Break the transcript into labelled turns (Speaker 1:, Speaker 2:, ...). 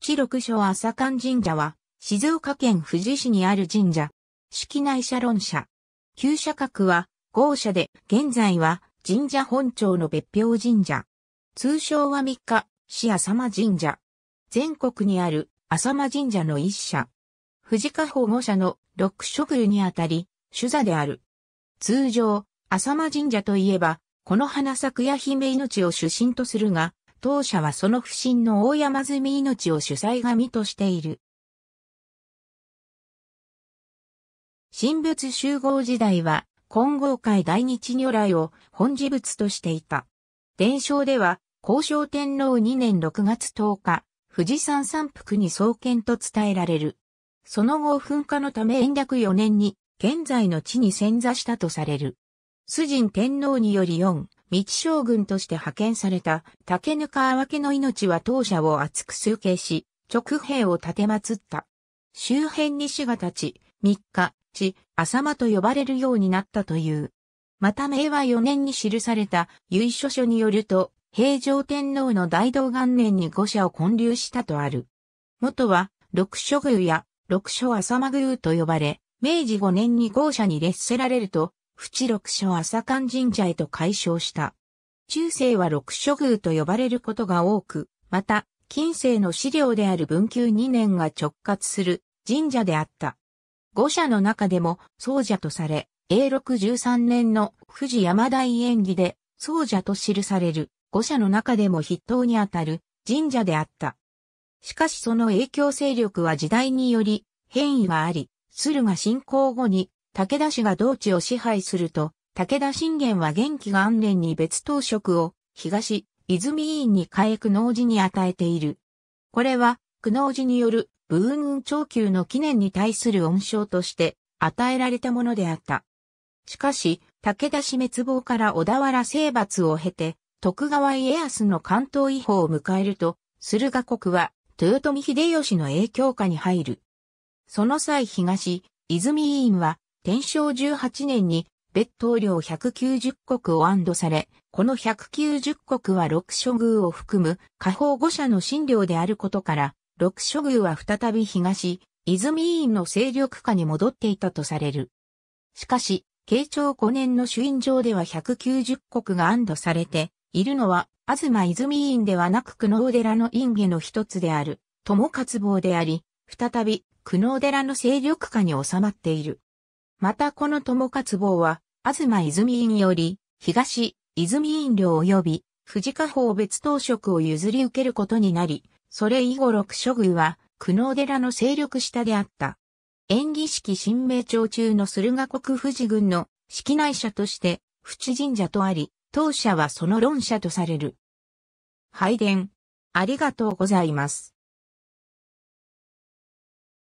Speaker 1: 淵六所朝館神社は、静岡県富士市にある神社。式内社論社。旧社格は、豪社で、現在は、神社本庁の別表神社。通称は三日、市浅間神社。全国にある浅間神社の一社。富士家保護者の六職類にあたり、主座である。通常、浅間神社といえば、この花咲くや姫命を主神とするが、当社はその不審の大山積命を主催神としている。神仏集合時代は、金剛界大日如来を本事物としていた。伝承では、皇渉天皇2年6月10日、富士山山腹に創建と伝えられる。その後噴火のため延暦4年に現在の地に潜座したとされる。崇神天皇により4、道将軍として派遣された竹ぬかわけの命は当社を厚く崇敬し、直兵を立て祀った。周辺に死が立ち、三日、地、浅間と呼ばれるようになったという。また明和4年に記された由緒書によると、平城天皇の大道元年に五社を建立したとある。元は、六所宮や六所浅間宮と呼ばれ、明治5年に豪社に列せられると、淵六所朝館神社へと改称した。中世は六所宮と呼ばれることが多く、また、近世の資料である文久二年が直轄する神社であった。五社の中でも僧者とされ、永禄十3年の富士山大演技で僧者と記される五社の中でも筆頭にあたる神社であった。しかしその影響勢力は時代により変異はあり、駿河信仰後に武田氏が同地を支配すると、武田信玄は元気が安に別当職を東、泉院に変え苦悩寺に与えている。これは、苦悩寺による武運運長久の記念に対する恩賞として与えられたものであった。しかし、武田氏滅亡から小田原征伐を経て、徳川家康の関東違法を迎えると、駿河国は豊臣秀吉の影響下に入る。その際東、泉委員は天正18年に別当領190国を安堵され、この190国は六諸宮を含む下方五社の信領であることから、六諸宮は再び東、泉院の勢力下に戻っていたとされる。しかし、慶長5年の主院上では190国が安堵されて、いるのは、東泉院ではなく久能寺の院下の一つである、友勝坊であり、再び、久能寺の勢力下に収まっている。またこの友活坊は、東泉院より、東、泉院領及び、藤家宝別当職を譲り受けることになり、それ以後六諸宮は、久能寺の勢力下であった。演技式新名町中の駿河国富士軍の式内社として、淵神社とあり、当社はその論社とされる。拝殿、ありがとうございます。